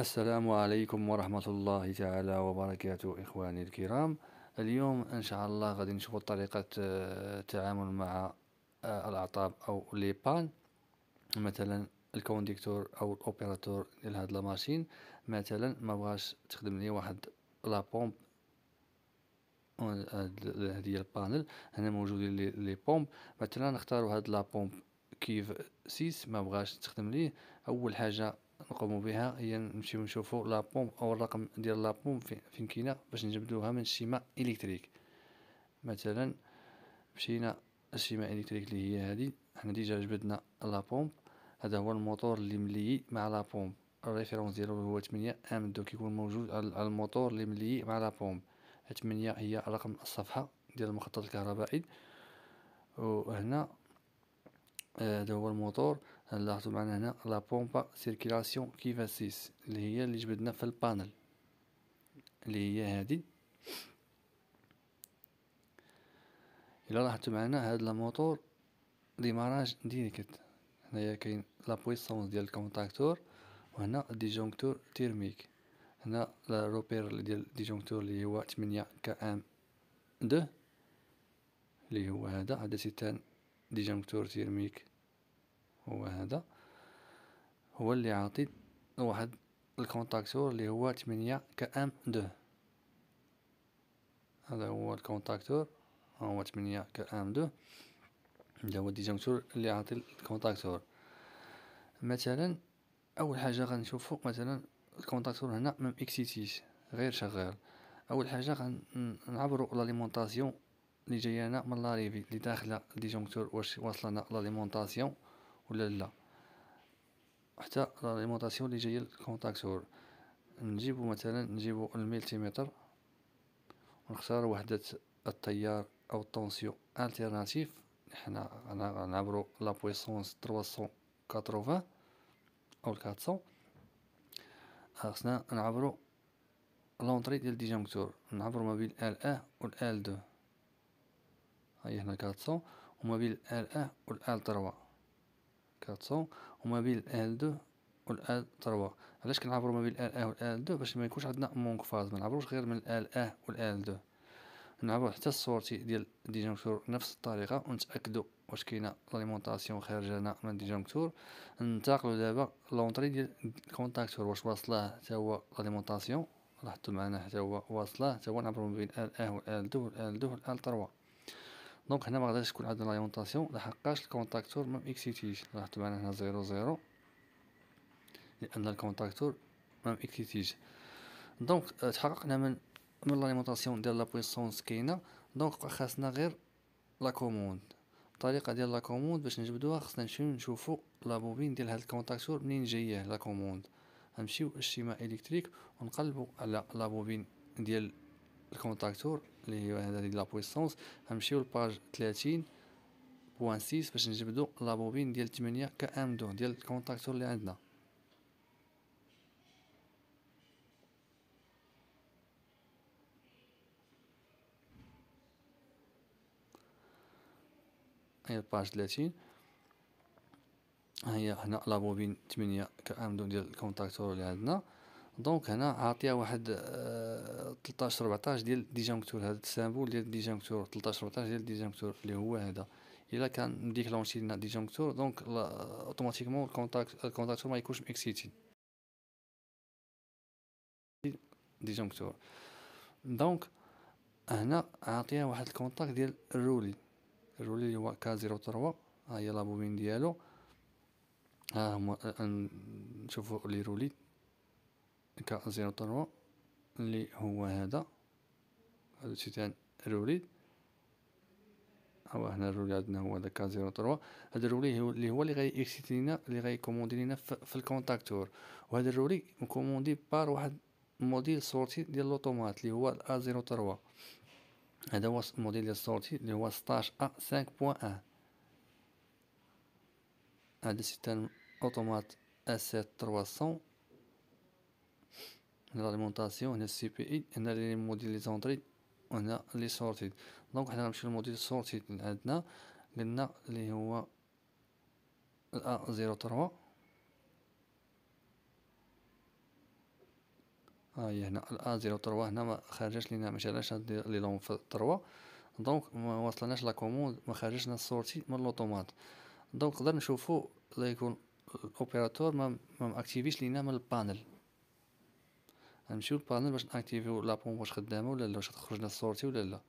السلام عليكم ورحمة الله تعالى وبركاته إخواني الكرام اليوم إن شاء الله غادي نشوفوا طريقة آه، التعامل مع آه، الأعطاب أو لي بان مثلا الكونديكتور أو الأوبيراتور ديال هاد لاماشين مثلا ما بغاش تخدم لي واحد لا بومب آه، هادي هي البانل هنا موجودين لي بومب مثلا نختاروا هاد لا بومب كيف 6 ما بغاش تخدم ليه اول حاجه نقومو بها هي نمشيو نشوفو لابومب او الرقم ديال لابومب فين كاينه باش نجبدوها من الشمع الكتريك مثلا مشينا الشمع الكتريك اللي هي هذه حنا ديجا جبدنا لابومب هذا هو الموتور اللي مليي مع لابومب الريفيرونس ديالو هو 8 ام دو كيكون موجود على الموتور اللي مليي مع لابومب 8 هي رقم الصفحه ديال المخطط الكهربائي وهنا آه، هذا هو الموتور نلاحظوا معنا هنا لا بومبا سيركيلاسيون كيفاسيس اللي هي اللي جبدنا في البانل اللي هي هادي الا لاحظتوا معنا هاد الموتور ديماراج ديريكت هنايا كاين لا بويسونس ديال الكونتاكتور وهنا ديجونكتور تيرميك هنا لا روبير ديال ديجونكتور اللي هو 8 كام 2 اللي هو هذا هذا سيتان ديجونكتور تيرميك هو هذا هو اللي عاطي واحد الكونتاكتور اللي هو 8 كام 2 هذا هو الكونتاكتور هو 8 كام 2 هذا هو الديجونكتور اللي عاطي الكونتاكتور مثلا اول حاجه غنشوفو مثلا الكونتاكتور هنا مام اكسيتيش غير شغال اول حاجه غنعبروا لاليمونطاسيون اللي جايه هنا من لاريفي اللي داخله الديجونكتور واش واصلنا لاليمونطاسيون ولا لا حتى لا اللي جايه للكونتاكتور نجيبو مثلا نجيبو الملتيمتر ونختار وحدة التيار او التونسيو التيرناتيف حنا غنعبرو لا بويسونس 380 او 400 آه، خصنا نعبرو لونطري ديال ديجونكتور نعبرو ما بين ال اه و ال 2 هاي هنا 400 وما بين ال اه و ال 3 400 وما بين ال L2 والال 3 علاش كنعبروا ما بين ال ا والال 2 باش ما يكونش عندنا مونك فاز ما نعبروش غير من ال ا والال 2 نعبروا حتى الصورتي ديال ديجونكتور نفس الطريقه ونتاكدوا واش كاينه ليمونطاسيون خارجه لنا من الديجانكتور ننتقلوا دابا لونطري ديال الكونتاكتور واش واصله حتى هو لاليمونطاسيون لاحظتوا معنا حتى هو واصله حتى هو نعبروا ما بين ال ا والال 2 والال 2 والال 3 دونك هنا ما غاديش تكون عندنا لايونطاسيون لحقاش الكونتاكتور ما اكسيتيش راه تبان هنا زيرو زيرو لان الكونتاكتور ما اكسيتيش دونك تحققنا من من لايونطاسيون ديال لا بويسونس كاينه دونك خاصنا غير لا كوموند الطريقه ديال لا كوموند باش نجبدوها خصنا نمشيو نشوفو لا بوبين ديال هاد الكونتاكتور منين جايه لا كوموند نمشيو اجتماع الكتريك ونقلبو على لا بوبين ديال الكونتاكتور اللي هي هذا ديال لابويسونس بويسونس غنمشيو لباج 30 بوان 6 باش نجبدو لابوبين بوبين ديال 8 كام دو ديال الكونتاكتور اللي عندنا هي الباج 30 ها هي هنا لابوبين بوبين 8 كام دو ديال الكونتاكتور اللي عندنا دونك هنا عاطيه واحد 13 آه، 14 ديال ديجونكتور هذا السامبول ديال ديجونكتور 13 14 ديال ديجونكتور اللي هو هذا الا كان لونشي لنا ديجونكتور دونك اوتوماتيكمون الكونتاكت الكونتاكتور ما يكونش اكسيتي ديجونكتور دونك هنا عاطيه واحد الكونتاكت ديال الرولي الرولي اللي هو كا 03 ها هي لابوبين ديالو ها هما آه، نشوفو لي رولي كا زيرو تروا اللي هو هذا هادو تيتان الروليد هو هنا الرولي عندنا هو هذا كا زيرو تروا هذا الرولي هو اللي هو اللي غي اكسيتي لينا اللي غي كوموندي لينا في الكونتاكتور وهذا الرولي مكوموندي بار واحد موديل سورتي ديال لوطومات اللي هو ا زيرو تروا هذا هو الموديل ديال سورتي اللي هو 16 ا 5.1 هذا سيتان اوتومات ا 300 هنا لاليمونطاسيون هنا السي بي اي هنا لي موديل لي زونطري وهنا لي سورتيد دونك حنا غنمشيو للموديل سورتيد اللي عندنا قلنا اللي هو الا زيرو تروا ها هي هنا الا زيرو تروا هنا ما خرجش لينا ما شعلاش لي لون في تروا دونك ما وصلناش لا كوموند ما خرجش لنا السورتي من لوتومات دونك نقدر نشوفو لا يكون الاوبيراتور ما ما اكتيفيش لينا من البانل نمشيو للبانل باش ناكتيفيو لابون واش خدامه ولا لا واش تخرجنا صورتي الصورتي ولا لا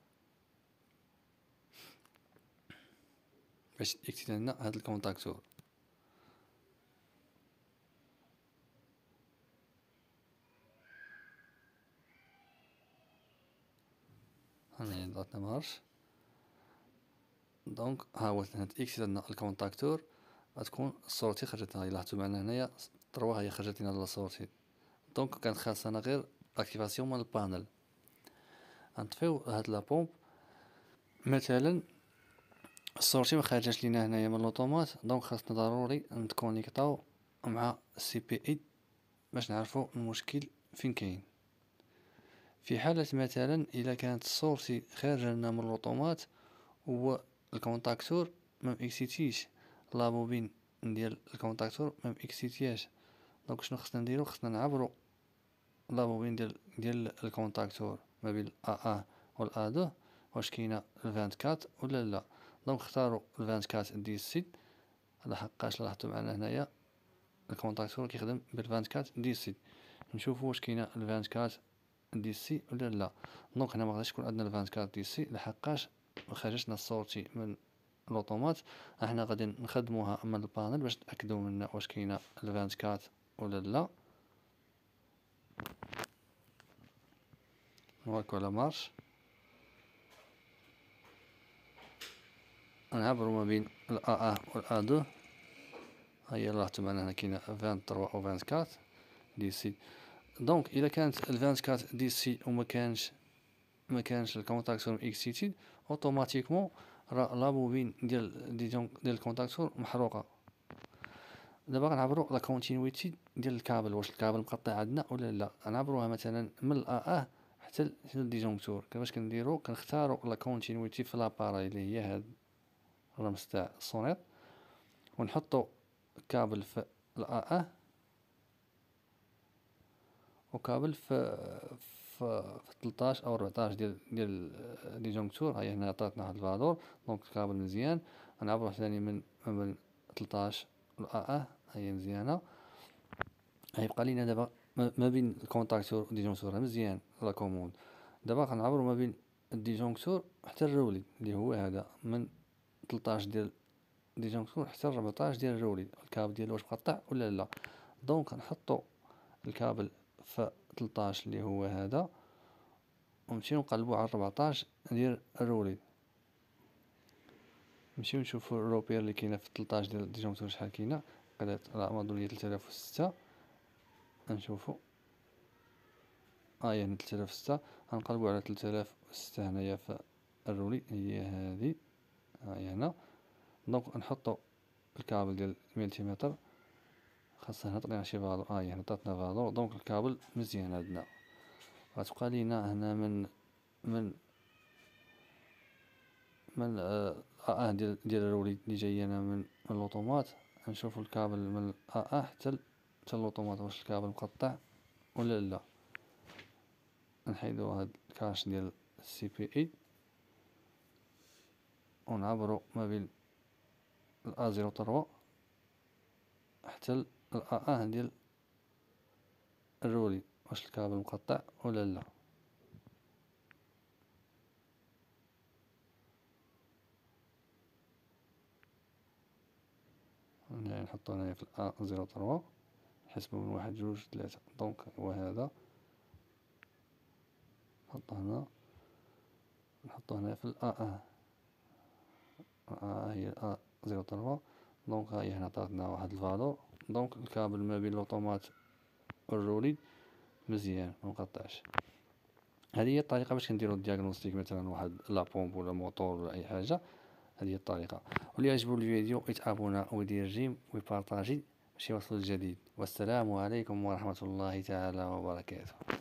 باش يكتب لنا هاد الكونتاكتور هاني عطاتنا مارش دونك ها هو هاد اكس لنا الكونتاكتور غتكون الصورتي خرجت هاي لاحظتو معنا هنايا تروا هي خرجت لنا لا صورتي دونك كان خاصنا غير اكتيفاسيون مال البانل غنطفيو هاد لابومب مثلا السورتي ما خرجاش لينا هنايا من لوطومات دونك خاصنا ضروري نتكونيكطاو مع السي بي اي باش نعرفو المشكل فين كاين في حالة مثلا إلا كانت السورتي خارجة لنا من لوطومات هو الكونتاكتور ما مكسيتيش لابوبين ديال الكونتاكتور ما مكسيتياش دونك شنو خصنا نديرو خصنا نعبرو لابوبين ديال ديال الكونتاكتور ما بين ا ا والا دو واش كاينه 24 ولا لا دونك اختاروا 24 دي سيت لحقاش لاحظتو معنا هنايا الكونتاكتور كيخدم بال 24 دي سيت نشوفو واش كاينه 24 دي سي ولا لا دونك هنا ما غاديش تكون عندنا 24 دي سي لحقاش خرجنا الصورتي من الاوتومات احنا غادي نخدموها من البانل باش نتاكدوا منها واش كاينه 24 ولا لا نورك ولا مارش نعبرو ما بين الا ا والا دو هيا الله معنا هنا كاينه أو و كات دي سي دونك الا كانت ال كات دي سي وما كانش ما كانش الكونتاكتور اكسيتيد اوتوماتيكمون راه لا بوبين ديال ديال الكونتاكتور محروقه دابا غنعبرو لا كونتينيتي ديال الكابل واش الكابل مقطع عندنا ولا لا غنعبروها مثلا من الا اه حتى للديجونكتور كيفاش كنديرو كنختارو لا كونتينيتي في لاباراي اللي هي هاد الرمز تاع السونيط ونحطوا كابل في الا اه وكابل في في 13 او 14 ديال ديال ديجونكتور هاي هنا عطاتنا هاد الفالور دونك الكابل مزيان غنعبرو ثاني يعني من من 13 الأ آه، آه، هي مزيانه غيبقى لينا دابا ما بين الكونتاكتور والديجونكتور مزيان لا كوموند دابا غنعبرو ما بين الديجونكتور حتى الرولي اللي هو هذا من 13 ديال ديجونكتور حتى 14 ديال الرولي الكابل ديالو واش مقطع ولا لا دونك نحطو الكابل في 13 اللي هو هذا ونمشيو نقلبو على 14 ديال الرولي نمشيو نشوفو الروبير اللي كاينه في 13 ديال ديجونكتور شحال كاينه قدرت راه اظن 3006 غنشوفو ها آه، هي 3006 غنقلبو على 3006 هنايا في الرولي هي هذه ها آه، هي هنا دونك نحطو الكابل ديال الملتيمتر خاصها هنا تعطينا شي فالو ها آه، هي هنا عطاتنا فالو دونك الكابل مزيان عندنا غتبقى لينا هنا من من من اه ديال ديال الوليد اللي أنا من الاوتومات نشوف الكابل من اه حتى حتى اللوطومات واش الكابل مقطع ولا لا نحيدو هاد الكاش ديال السي بي اي ونعبرو ما بين الا زيرو تروا حتى الا ا آه ديال الرولي واش الكابل مقطع ولا لا نحطو هنايا في الأ زيرو تروا نحسبو من واحد جوج تلاتة دونك هو هذا نحطو هنا نحطو هنايا في الأ أ أه هي الأ زيرو تروا دونك هاهي هنا عطاتنا واحد الفالور دونك الكابل ما بين لوطومات والروليد مزيان مقطعش هذه هي الطريقه باش كنديرو الدياغنوستيك مثلا واحد لابومب ولا موتور ولا اي حاجه هذه الطريقه واللي عجبو الفيديو يتابونا ويدير جيم ويبارطاجي باش يوصل الجديد والسلام عليكم ورحمه الله تعالى وبركاته